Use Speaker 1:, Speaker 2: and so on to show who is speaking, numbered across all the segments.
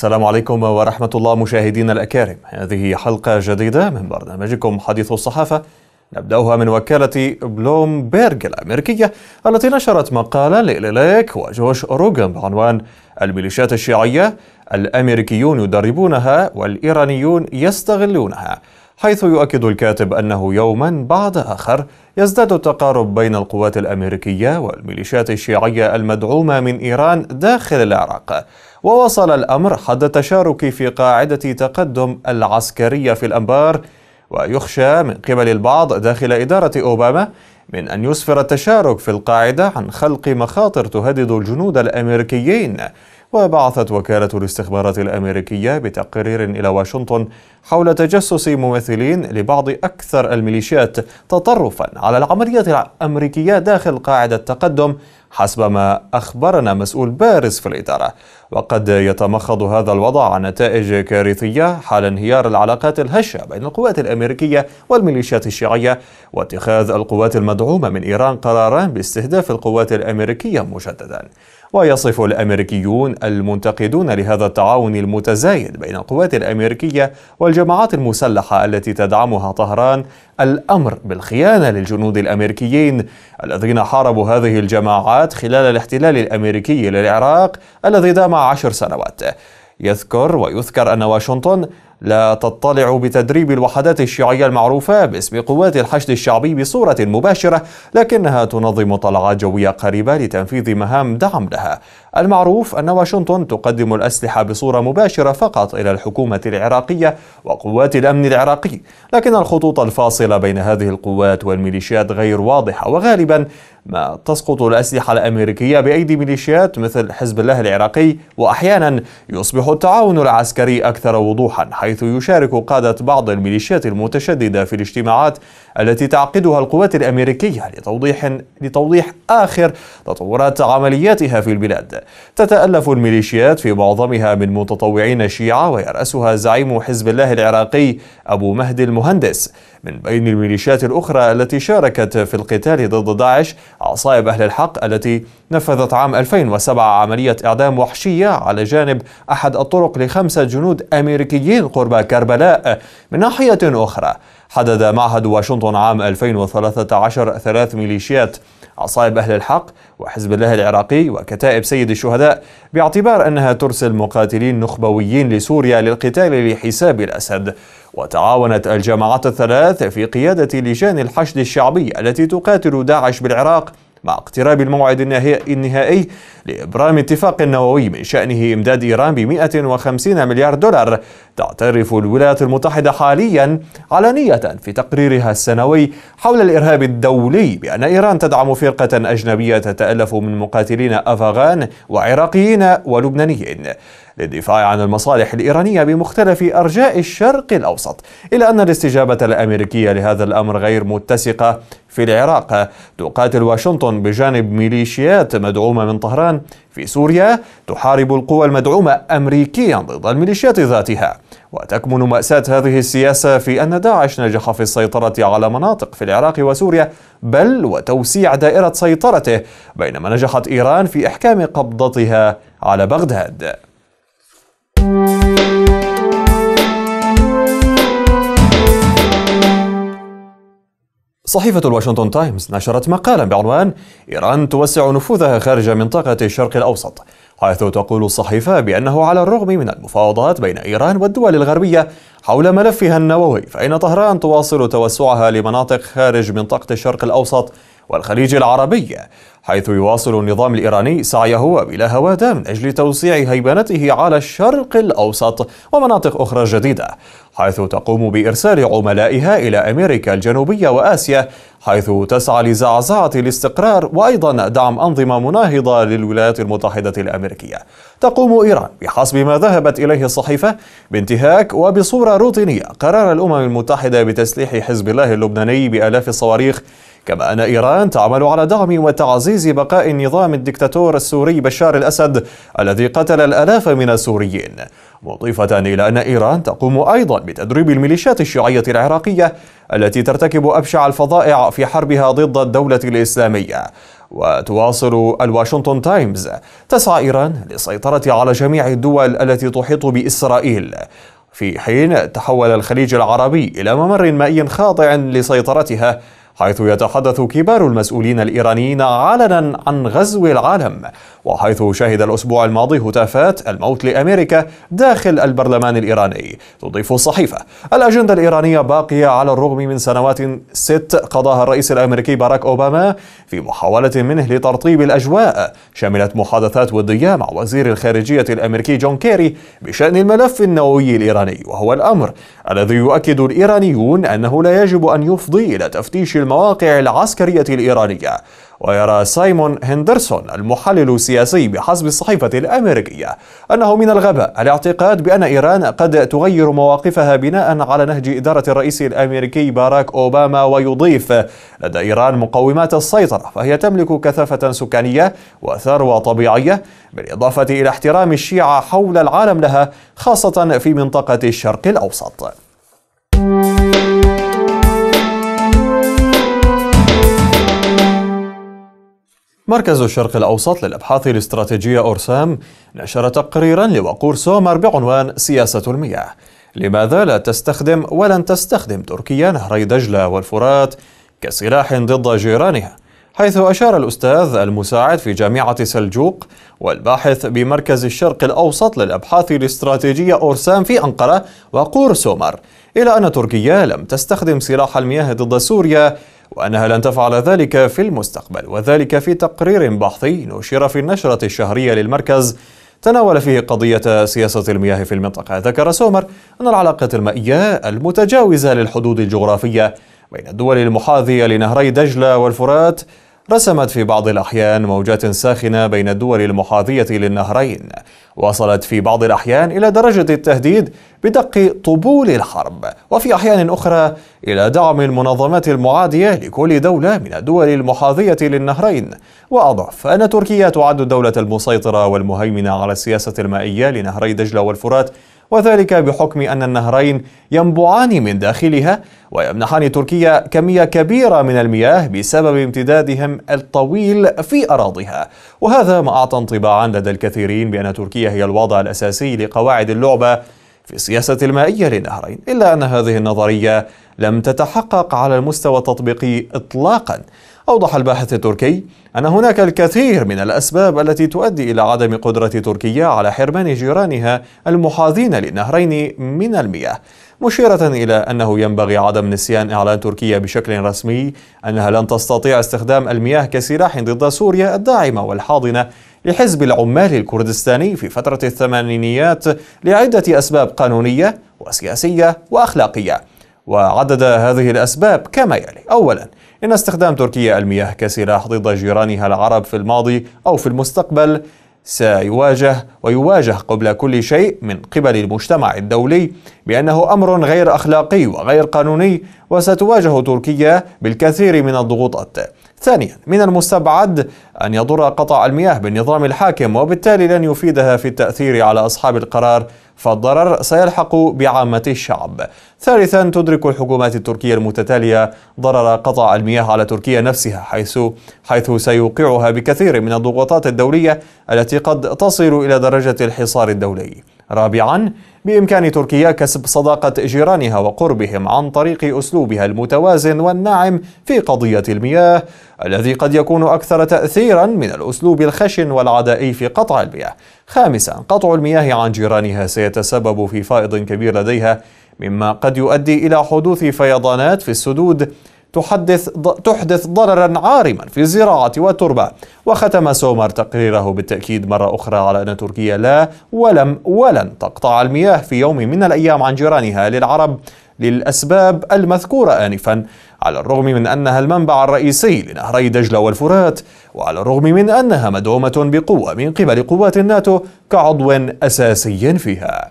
Speaker 1: السلام عليكم ورحمة الله مشاهدينا الأكارم هذه حلقة جديدة من برنامجكم حديث الصحافة نبدأها من وكالة بلومبيرج الأمريكية التي نشرت مقالا لإليك وجوش روغان بعنوان الميليشيات الشيعية الأمريكيون يدربونها والإيرانيون يستغلونها حيث يؤكد الكاتب أنه يوما بعد آخر يزداد التقارب بين القوات الأمريكية والميليشيات الشيعية المدعومة من إيران داخل العراق ووصل الأمر حد التشارك في قاعدة تقدم العسكرية في الأنبار ويخشى من قبل البعض داخل إدارة أوباما من أن يسفر التشارك في القاعدة عن خلق مخاطر تهدد الجنود الأمريكيين وبعثت وكالة الاستخبارات الأمريكية بتقرير إلى واشنطن حول تجسس ممثلين لبعض أكثر الميليشيات تطرفا على العملية الأمريكية داخل قاعدة تقدم حسب ما أخبرنا مسؤول بارز في الإدارة وقد يتمخض هذا الوضع عن نتائج كارثية حال انهيار العلاقات الهشة بين القوات الأمريكية والميليشيات الشيعية واتخاذ القوات المدعومة من إيران قرارا باستهداف القوات الأمريكية مجددا ويصف الامريكيون المنتقدون لهذا التعاون المتزايد بين القوات الامريكيه والجماعات المسلحه التي تدعمها طهران الامر بالخيانه للجنود الامريكيين الذين حاربوا هذه الجماعات خلال الاحتلال الامريكي للعراق الذي دام عشر سنوات يذكر ويذكر أن واشنطن لا تطلع بتدريب الوحدات الشيعية المعروفة باسم قوات الحشد الشعبي بصورة مباشرة لكنها تنظم طلعات جوية قريبة لتنفيذ مهام دعم لها المعروف أن واشنطن تقدم الأسلحة بصورة مباشرة فقط إلى الحكومة العراقية وقوات الأمن العراقي لكن الخطوط الفاصلة بين هذه القوات والميليشيات غير واضحة وغالبا ما تسقط الأسلحة الأمريكية بأيدي ميليشيات مثل حزب الله العراقي وأحيانا يصبح التعاون العسكري أكثر وضوحا حيث يشارك قادة بعض الميليشيات المتشددة في الاجتماعات التي تعقدها القوات الأمريكية لتوضيح, لتوضيح آخر تطورات عملياتها في البلاد تتألف الميليشيات في معظمها من متطوعين شيعة ويرأسها زعيم حزب الله العراقي أبو مهدي المهندس من بين الميليشيات الأخرى التي شاركت في القتال ضد داعش عصائب أهل الحق التي نفذت عام 2007 عملية إعدام وحشية على جانب أحد الطرق لخمسة جنود أمريكيين قرب كربلاء من ناحية أخرى حدد معهد واشنطن عام 2013 ثلاث ميليشيات عصائب أهل الحق وحزب الله العراقي وكتائب سيد الشهداء باعتبار أنها ترسل مقاتلين نخبويين لسوريا للقتال لحساب الأسد وتعاونت الجماعات الثلاث في قيادة لجان الحشد الشعبي التي تقاتل داعش بالعراق مع اقتراب الموعد النهائي لإبرام اتفاق نووي من شأنه إمداد إيران ب 150 مليار دولار تعترف الولايات المتحدة حاليا علنية في تقريرها السنوي حول الإرهاب الدولي بأن إيران تدعم فرقة أجنبية تتألف من مقاتلين أفغان وعراقيين ولبنانيين للدفاع عن المصالح الإيرانية بمختلف أرجاء الشرق الأوسط إلا أن الاستجابة الأمريكية لهذا الأمر غير متسقة في العراق تقاتل واشنطن بجانب ميليشيات مدعومة من طهران في سوريا تحارب القوى المدعومة أمريكيا ضد الميليشيات ذاتها وتكمن مأساة هذه السياسة في أن داعش نجح في السيطرة على مناطق في العراق وسوريا بل وتوسيع دائرة سيطرته بينما نجحت إيران في إحكام قبضتها على بغداد صحيفة الواشنطن تايمز نشرت مقالا بعنوان إيران توسع نفوذها خارج منطقة الشرق الأوسط حيث تقول الصحيفة بأنه على الرغم من المفاوضات بين إيران والدول الغربية حول ملفها النووي فإن طهران تواصل توسعها لمناطق خارج منطقة الشرق الأوسط والخليج العربي حيث يواصل النظام الإيراني سعيه وبلا هوادة من أجل توسيع هيبنته على الشرق الأوسط ومناطق أخرى جديدة حيث تقوم بإرسال عملائها إلى أمريكا الجنوبية وآسيا حيث تسعى لزعزعة الاستقرار وأيضا دعم أنظمة مناهضة للولايات المتحدة الأمريكية تقوم إيران بحسب ما ذهبت إليه الصحيفة بانتهاك وبصورة روتينية قرار الأمم المتحدة بتسليح حزب الله اللبناني بآلاف الصواريخ كما أن إيران تعمل على دعم وتعزيز بقاء النظام الدكتاتور السوري بشار الأسد الذي قتل الآلاف من السوريين مضيفة إلى أن إيران تقوم أيضا بتدريب الميليشيات الشيعية العراقية التي ترتكب أبشع الفظائع في حربها ضد الدولة الإسلامية وتواصل الواشنطن تايمز تسعى إيران للسيطرة على جميع الدول التي تحيط بإسرائيل في حين تحول الخليج العربي إلى ممر مائي خاضع لسيطرتها حيث يتحدث كبار المسؤولين الإيرانيين علنا عن غزو العالم وحيث شهد الأسبوع الماضي هتافات الموت لأمريكا داخل البرلمان الإيراني تضيف الصحيفة الأجندة الإيرانية باقية على الرغم من سنوات ست قضاها الرئيس الأمريكي باراك أوباما في محاولة منه لترطيب الأجواء شملت محادثات ودية مع وزير الخارجية الأمريكي جون كيري بشأن الملف النووي الإيراني وهو الأمر الذي يؤكد الإيرانيون أنه لا يجب أن يفضي إلى تفتيش المواقع العسكرية الإيرانية ويرى سايمون هندرسون المحلل السياسي بحسب الصحيفة الأمريكية أنه من الغباء الاعتقاد بأن إيران قد تغير مواقفها بناء على نهج إدارة الرئيس الأمريكي باراك أوباما ويضيف لدى إيران مقومات السيطرة فهي تملك كثافة سكانية وثروة طبيعية بالإضافة إلى احترام الشيعة حول العالم لها خاصة في منطقة الشرق الأوسط مركز الشرق الأوسط للأبحاث الاستراتيجية أورسام نشر تقريرا لوقور سومر بعنوان سياسة المياه لماذا لا تستخدم ولن تستخدم تركيا نهري دجلة والفرات كسلاح ضد جيرانها حيث أشار الأستاذ المساعد في جامعة سلجوق والباحث بمركز الشرق الأوسط للأبحاث الاستراتيجية أورسام في أنقرة وقور سومر إلى أن تركيا لم تستخدم سلاح المياه ضد سوريا وأنها لن تفعل ذلك في المستقبل وذلك في تقرير بحثي نشر في النشرة الشهرية للمركز تناول فيه قضية سياسة المياه في المنطقة ذكر سومر أن العلاقات المائية المتجاوزة للحدود الجغرافية بين الدول المحاذية لنهري دجلة والفرات رسمت في بعض الأحيان موجات ساخنة بين الدول المحاذية للنهرين وصلت في بعض الأحيان إلى درجة التهديد بدق طبول الحرب وفي أحيان أخرى إلى دعم المنظمات المعادية لكل دولة من الدول المحاذية للنهرين وأضاف أن تركيا تعد الدولة المسيطرة والمهيمنة على السياسة المائية لنهري دجلة والفرات وذلك بحكم أن النهرين ينبعان من داخلها ويمنحان تركيا كمية كبيرة من المياه بسبب امتدادهم الطويل في أراضيها وهذا ما أعطى انطباعا لدى الكثيرين بأن تركيا هي الوضع الأساسي لقواعد اللعبة في السياسة المائية للنهرين إلا أن هذه النظرية لم تتحقق على المستوى التطبيقي إطلاقاً أوضح الباحث التركي أن هناك الكثير من الأسباب التي تؤدي إلى عدم قدرة تركيا على حرمان جيرانها المحاذين للنهرين من المياه مشيرة إلى أنه ينبغي عدم نسيان إعلان تركيا بشكل رسمي أنها لن تستطيع استخدام المياه كسلاح ضد سوريا الداعمة والحاضنة لحزب العمال الكردستاني في فترة الثمانينيات لعدة أسباب قانونية وسياسية وأخلاقية وعدد هذه الأسباب كما يلي أولاً إن استخدام تركيا المياه كسلاح ضد جيرانها العرب في الماضي أو في المستقبل سيواجه ويواجه قبل كل شيء من قبل المجتمع الدولي بأنه أمر غير أخلاقي وغير قانوني وستواجه تركيا بالكثير من الضغوطات ثانيا من المستبعد أن يضر قطع المياه بالنظام الحاكم وبالتالي لن يفيدها في التأثير على أصحاب القرار فالضرر سيلحق بعامة الشعب. ثالثا تدرك الحكومات التركية المتتالية ضرر قطع المياه على تركيا نفسها حيث حيث سيوقعها بكثير من الضغوطات الدولية التي قد تصل إلى درجة الحصار الدولي. رابعا بإمكان تركيا كسب صداقة جيرانها وقربهم عن طريق أسلوبها المتوازن والناعم في قضية المياه الذي قد يكون أكثر تأثيرا من الأسلوب الخشن والعدائي في قطع المياه خامسا قطع المياه عن جيرانها سيتسبب في فائض كبير لديها مما قد يؤدي إلى حدوث فيضانات في السدود تحدث تحدث ضررا عارما في الزراعة والتربة وختم سومر تقريره بالتأكيد مرة أخرى على أن تركيا لا ولم ولن تقطع المياه في يوم من الأيام عن جيرانها للعرب للأسباب المذكورة آنفا على الرغم من أنها المنبع الرئيسي لنهري دجلة والفرات وعلى الرغم من أنها مدعومة بقوة من قبل قوات الناتو كعضو أساسي فيها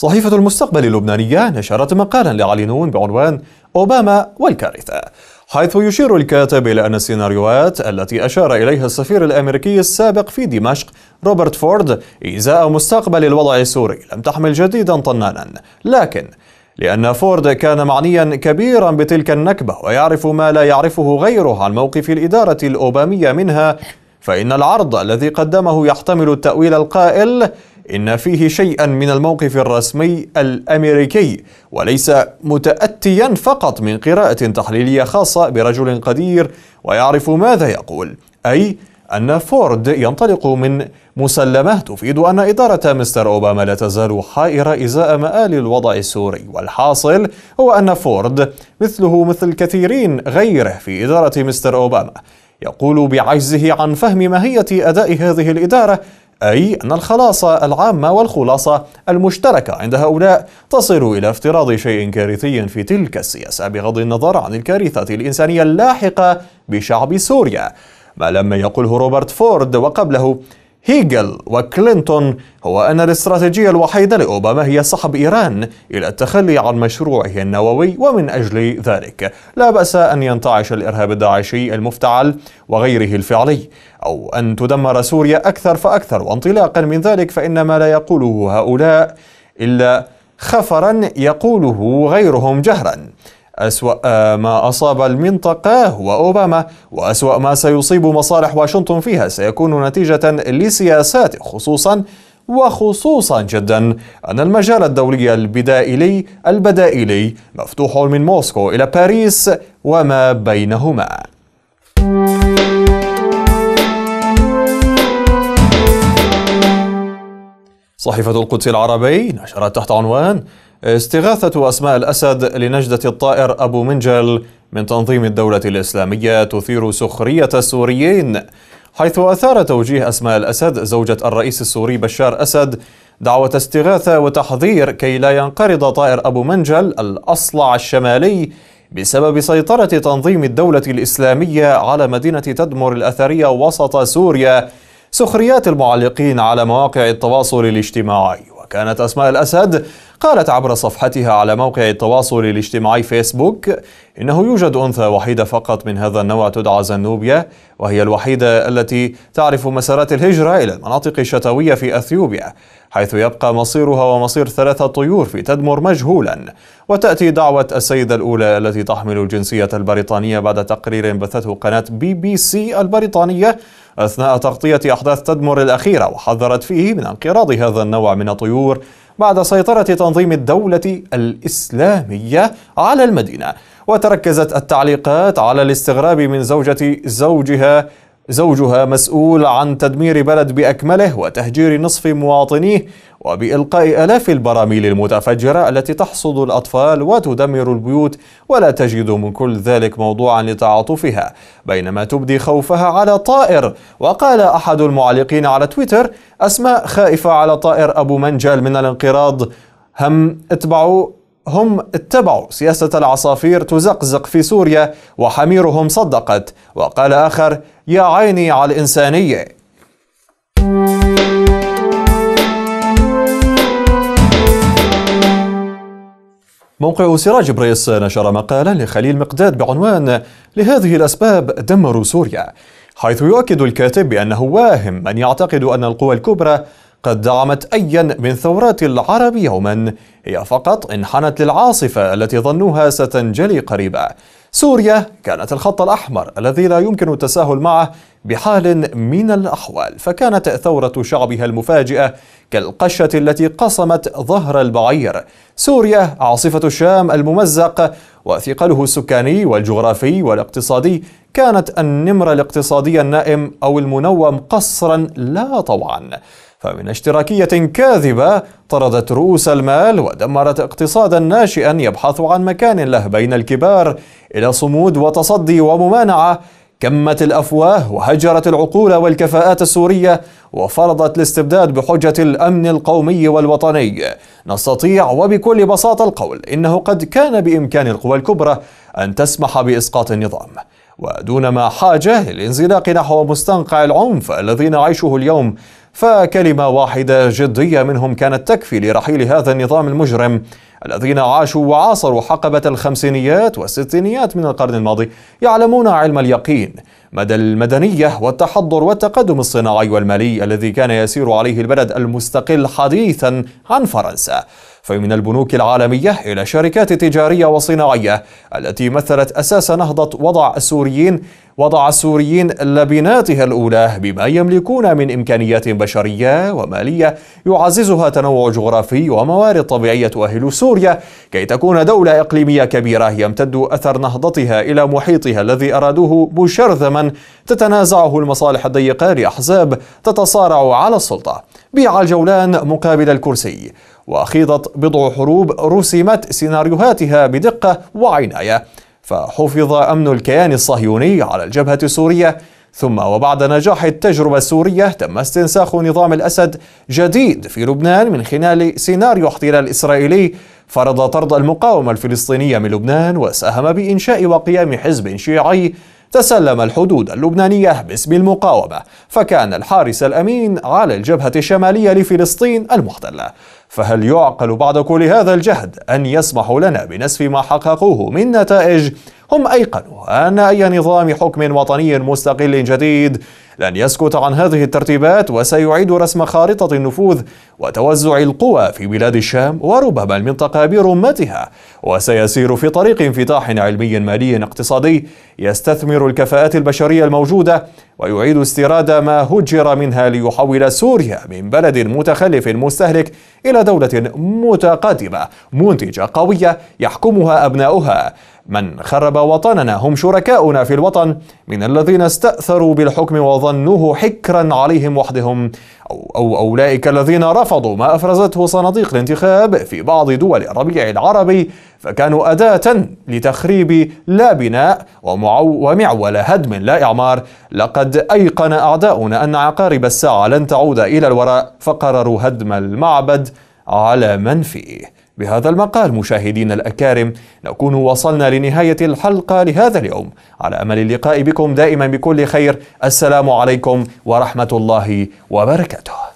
Speaker 1: صحيفة المستقبل اللبنانية نشرت مقالا لعلي نون بعنوان أوباما والكارثة حيث يشير الكاتب إلى أن السيناريوهات التي أشار إليها السفير الأمريكي السابق في دمشق روبرت فورد إزاء مستقبل الوضع السوري لم تحمل جديدا طنانا لكن لأن فورد كان معنيا كبيرا بتلك النكبة ويعرف ما لا يعرفه غيره عن موقف الإدارة الأوبامية منها فإن العرض الذي قدمه يحتمل التأويل القائل إن فيه شيئا من الموقف الرسمي الأمريكي وليس متأتيا فقط من قراءة تحليلية خاصة برجل قدير ويعرف ماذا يقول أي أن فورد ينطلق من مسلمة تفيد أن إدارة مستر أوباما لا تزال حائرة إزاء مآل الوضع السوري والحاصل هو أن فورد مثله مثل كثيرين غيره في إدارة مستر أوباما يقول بعجزه عن فهم ماهية أداء هذه الإدارة أي أن الخلاصة العامة والخلاصة المشتركة عند هؤلاء تصل إلى افتراض شيء كارثي في تلك السياسة بغض النظر عن الكارثة الإنسانية اللاحقة بشعب سوريا ما لم يقله روبرت فورد وقبله هيجل وكلينتون هو أن الاستراتيجية الوحيدة لأوباما هي سحب إيران إلى التخلي عن مشروعه النووي ومن أجل ذلك لا بأس أن ينتعش الإرهاب الداعشي المفتعل وغيره الفعلي أو أن تدمر سوريا أكثر فأكثر وانطلاقا من ذلك فإن ما لا يقوله هؤلاء إلا خفرا يقوله غيرهم جهرا أسوأ ما أصاب المنطقة هو أوباما وأسوأ ما سيصيب مصالح واشنطن فيها سيكون نتيجة لسياسات خصوصا وخصوصا جدا أن المجال الدولي البدائلي البدائلي مفتوح من موسكو إلى باريس وما بينهما صحيفة القدس العربي نشرت تحت عنوان استغاثة أسماء الأسد لنجدة الطائر أبو منجل من تنظيم الدولة الإسلامية تثير سخرية السوريين حيث أثار توجيه أسماء الأسد زوجة الرئيس السوري بشار أسد دعوة استغاثة وتحذير كي لا ينقرض طائر أبو منجل الأصلع الشمالي بسبب سيطرة تنظيم الدولة الإسلامية على مدينة تدمر الأثرية وسط سوريا سخريات المعلقين على مواقع التواصل الاجتماعي وكانت أسماء الأسد قالت عبر صفحتها على موقع التواصل الاجتماعي فيسبوك إنه يوجد أنثى وحيدة فقط من هذا النوع تدعى زنوبيا وهي الوحيدة التي تعرف مسارات الهجرة إلى المناطق الشتوية في أثيوبيا حيث يبقى مصيرها ومصير ثلاثة طيور في تدمر مجهولا وتأتي دعوة السيدة الأولى التي تحمل الجنسية البريطانية بعد تقرير بثته قناة بي بي سي البريطانية أثناء تغطية أحداث تدمر الأخيرة وحذرت فيه من انقراض هذا النوع من الطيور بعد سيطرة تنظيم الدولة الإسلامية على المدينة وتركزت التعليقات على الاستغراب من زوجة زوجها زوجها مسؤول عن تدمير بلد باكمله وتهجير نصف مواطنيه وبالقاء الاف البراميل المتفجره التي تحصد الاطفال وتدمر البيوت ولا تجد من كل ذلك موضوعا لتعاطفها بينما تبدي خوفها على طائر وقال احد المعلقين على تويتر اسماء خائفه على طائر ابو منجل من الانقراض هم اتبعوا هم اتبعوا سياسة العصافير تزقزق في سوريا وحميرهم صدقت وقال آخر يا عيني على الإنسانية موقع سراج بريس نشر مقالا لخليل مقداد بعنوان لهذه الأسباب دمروا سوريا حيث يؤكد الكاتب بأنه واهم من يعتقد أن القوى الكبرى قد دعمت أيا من ثورات العرب يوما هي فقط انحنت للعاصفة التي ظنوها ستنجلي قريبا سوريا كانت الخط الأحمر الذي لا يمكن التساهل معه بحال من الأحوال فكانت ثورة شعبها المفاجئة كالقشة التي قصمت ظهر البعير سوريا عاصفة الشام الممزق وثقله السكاني والجغرافي والاقتصادي كانت النمر الاقتصادي النائم أو المنوم قصرا لا طوعا فمن اشتراكية كاذبة طردت رؤوس المال ودمرت اقتصادا ناشئا يبحث عن مكان له بين الكبار إلى صمود وتصدي وممانعة كمت الافواه وهجرت العقول والكفاءات السوريه وفرضت الاستبداد بحجه الامن القومي والوطني نستطيع وبكل بساطه القول انه قد كان بامكان القوى الكبرى ان تسمح باسقاط النظام ودون ما حاجه للانزلاق نحو مستنقع العنف الذي نعيشه اليوم فكلمة واحدة جدية منهم كانت تكفي لرحيل هذا النظام المجرم الذين عاشوا وعاصروا حقبة الخمسينيات والستينيات من القرن الماضي يعلمون علم اليقين مدى المدنية والتحضر والتقدم الصناعي والمالي الذي كان يسير عليه البلد المستقل حديثا عن فرنسا فمن البنوك العالمية إلى شركات تجارية وصناعية التي مثلت أساس نهضة وضع السوريين وضع السوريين لبناتها الأولى بما يملكون من إمكانيات بشرية ومالية يعززها تنوع جغرافي وموارد طبيعية تؤهل سوريا كي تكون دولة إقليمية كبيرة يمتد أثر نهضتها إلى محيطها الذي أرادوه مشرذما تتنازعه المصالح الضيقة لأحزاب تتصارع على السلطة بيع الجولان مقابل الكرسي وأخيضت بضع حروب رسمت سيناريوهاتها بدقة وعناية فحفظ أمن الكيان الصهيوني على الجبهة السورية ثم وبعد نجاح التجربة السورية تم استنساخ نظام الأسد جديد في لبنان من خلال سيناريو احتلال إسرائيلي فرض طرد المقاومة الفلسطينية من لبنان وساهم بإنشاء وقيام حزب شيعي تسلم الحدود اللبنانية باسم المقاومة فكان الحارس الأمين على الجبهة الشمالية لفلسطين المحتلة فهل يعقل بعد كل هذا الجهد أن يسمحوا لنا بنسف ما حققوه من نتائج هم أيقنوا أن أي نظام حكم وطني مستقل جديد لن يسكت عن هذه الترتيبات وسيعيد رسم خارطة النفوذ وتوزع القوى في بلاد الشام وربما المنطقة برمتها وسيسير في طريق انفتاح علمي مالي اقتصادي يستثمر الكفاءات البشرية الموجودة ويعيد استيراد ما هجر منها ليحول سوريا من بلد متخلف مستهلك إلى دولة متقدمة منتجة قوية يحكمها أبناؤها من خرب وطننا هم شركاؤنا في الوطن من الذين استأثروا بالحكم وظنوه حكرا عليهم وحدهم أو, أو أولئك الذين رفضوا ما أفرزته صناديق الانتخاب في بعض دول الربيع العربي فكانوا أداة لتخريب لا بناء ومعول هدم لا إعمار لقد أيقن أعداؤنا أن عقارب الساعة لن تعود إلى الوراء فقرروا هدم المعبد على من فيه بهذا المقال مشاهدينا الأكارم نكون وصلنا لنهاية الحلقة لهذا اليوم على أمل اللقاء بكم دائما بكل خير السلام عليكم ورحمة الله وبركاته